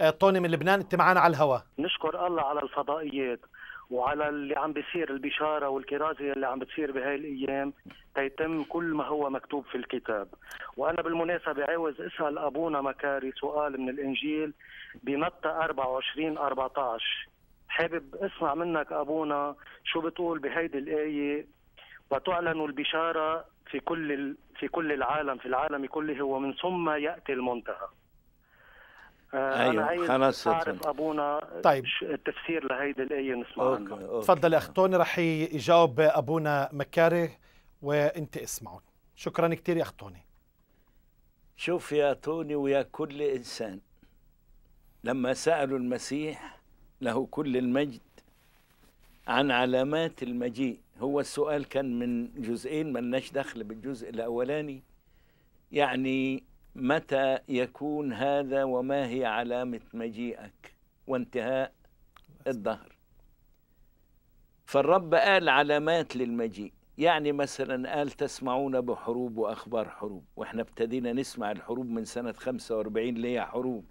آه، طوني من لبنان انت معنا على الهواء نشكر الله على الفضائيات وعلى اللي عم بيصير البشارة والكرازة اللي عم بتصير بهاي الأيام تيتم كل ما هو مكتوب في الكتاب وأنا بالمناسبة عاوز أسأل أبونا مكاري سؤال من الإنجيل بمتى 24 14 حابب أسمع منك أبونا شو بتقول بهيدي الآية وتعلن البشارة في كل في كل العالم في العالم كله ومن ثم يأتي المنتهى آه، ايوه أنا خلاص ابونا طيب التفسير لهيدي الايه نسمع أوكي. عنها تفضل اخ توني رح يجاوب ابونا مكاره وانت اسمعون شكرا كثير يا اخ توني شوف يا توني ويا كل انسان لما سالوا المسيح له كل المجد عن علامات المجيء هو السؤال كان من جزئين ملناش دخل بالجزء الاولاني يعني متى يكون هذا وما هي علامة مجيئك وانتهاء الدهر فالرب قال علامات للمجيء يعني مثلا قال تسمعون بحروب وأخبار حروب وإحنا ابتدينا نسمع الحروب من سنة 45 ليا حروب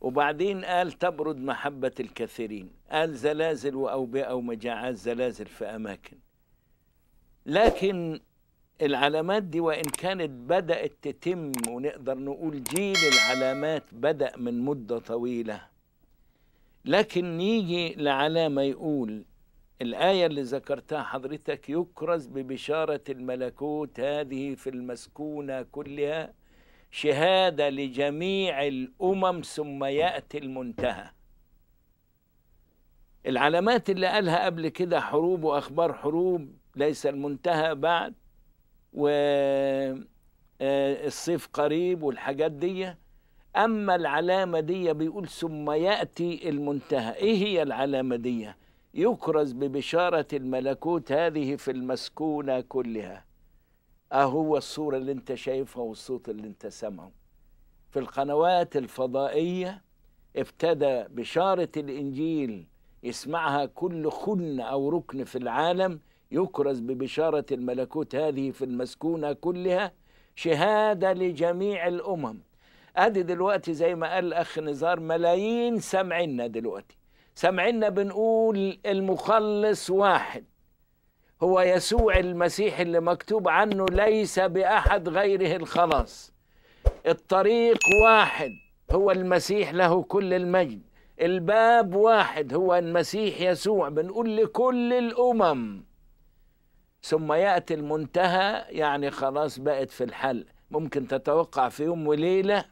وبعدين قال تبرد محبة الكثيرين قال زلازل وأوبئة ومجاعات زلازل في أماكن لكن العلامات دي وإن كانت بدأت تتم ونقدر نقول جيل العلامات بدأ من مدة طويلة لكن نيجي لعلامة يقول الآية اللي ذكرتها حضرتك يكرز ببشارة الملكوت هذه في المسكونة كلها شهادة لجميع الأمم ثم يأتي المنتهى العلامات اللي قالها قبل كده حروب وأخبار حروب ليس المنتهى بعد والصيف آه، قريب والحاجات دي أما العلامة دي بيقول ثم يأتي المنتهى إيه هي العلامة دي يكرز ببشارة الملكوت هذه في المسكونة كلها أهو الصورة اللي انت شايفها والصوت اللي انت سامعه في القنوات الفضائية ابتدى بشارة الإنجيل يسمعها كل خن أو ركن في العالم يكرز ببشارة الملكوت هذه في المسكونة كلها شهادة لجميع الأمم أدي دلوقتي زي ما قال الأخ نزار ملايين سامعينا دلوقتي سامعينا بنقول المخلص واحد هو يسوع المسيح اللي مكتوب عنه ليس بأحد غيره الخلاص الطريق واحد هو المسيح له كل المجد الباب واحد هو المسيح يسوع بنقول لكل الأمم ثم يأتي المنتهى يعني خلاص بقت في الحل ممكن تتوقع في يوم وليلة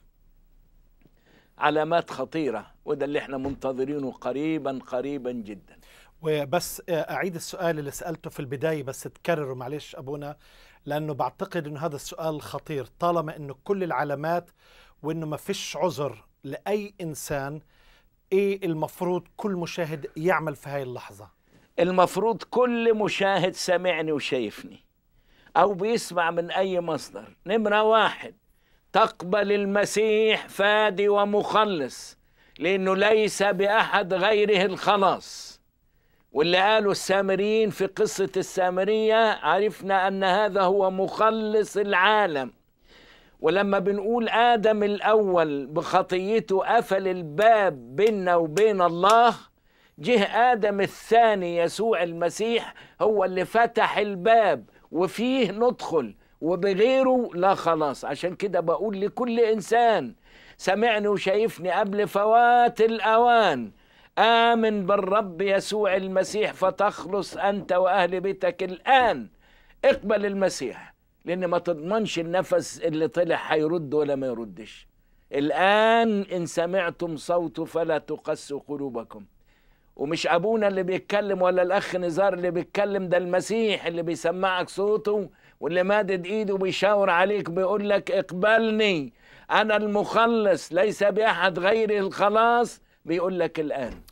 علامات خطيرة وده اللي احنا منتظرينه قريبا قريبا جدا وبس آه، أعيد السؤال اللي سألته في البداية بس تكرره معلش أبونا لأنه بعتقد أنه هذا السؤال خطير طالما أنه كل العلامات وأنه ما فيش عذر لأي إنسان إيه المفروض كل مشاهد يعمل في هاي اللحظة المفروض كل مشاهد سامعني وشايفني أو بيسمع من أي مصدر نمرة واحد تقبل المسيح فادي ومخلص لأنه ليس بأحد غيره الخلاص واللي قالوا السامريين في قصة السامرية عرفنا أن هذا هو مخلص العالم ولما بنقول آدم الأول بخطيته قفل الباب بيننا وبين الله جه آدم الثاني يسوع المسيح هو اللي فتح الباب وفيه ندخل وبغيره لا خلاص عشان كده بقول لكل إنسان سمعني وشايفني قبل فوات الأوان آمن بالرب يسوع المسيح فتخلص أنت وأهل بيتك الآن اقبل المسيح لأن ما تضمنش النفس اللي طلع هيرد ولا ما يردش الآن إن سمعتم صوته فلا تقسوا قلوبكم ومش ابونا اللي بيتكلم ولا الاخ نزار اللي بيتكلم ده المسيح اللي بيسمعك صوته واللي مادد ايده بيشاور عليك بيقول لك اقبلني انا المخلص ليس باحد غيري الخلاص بيقول لك الان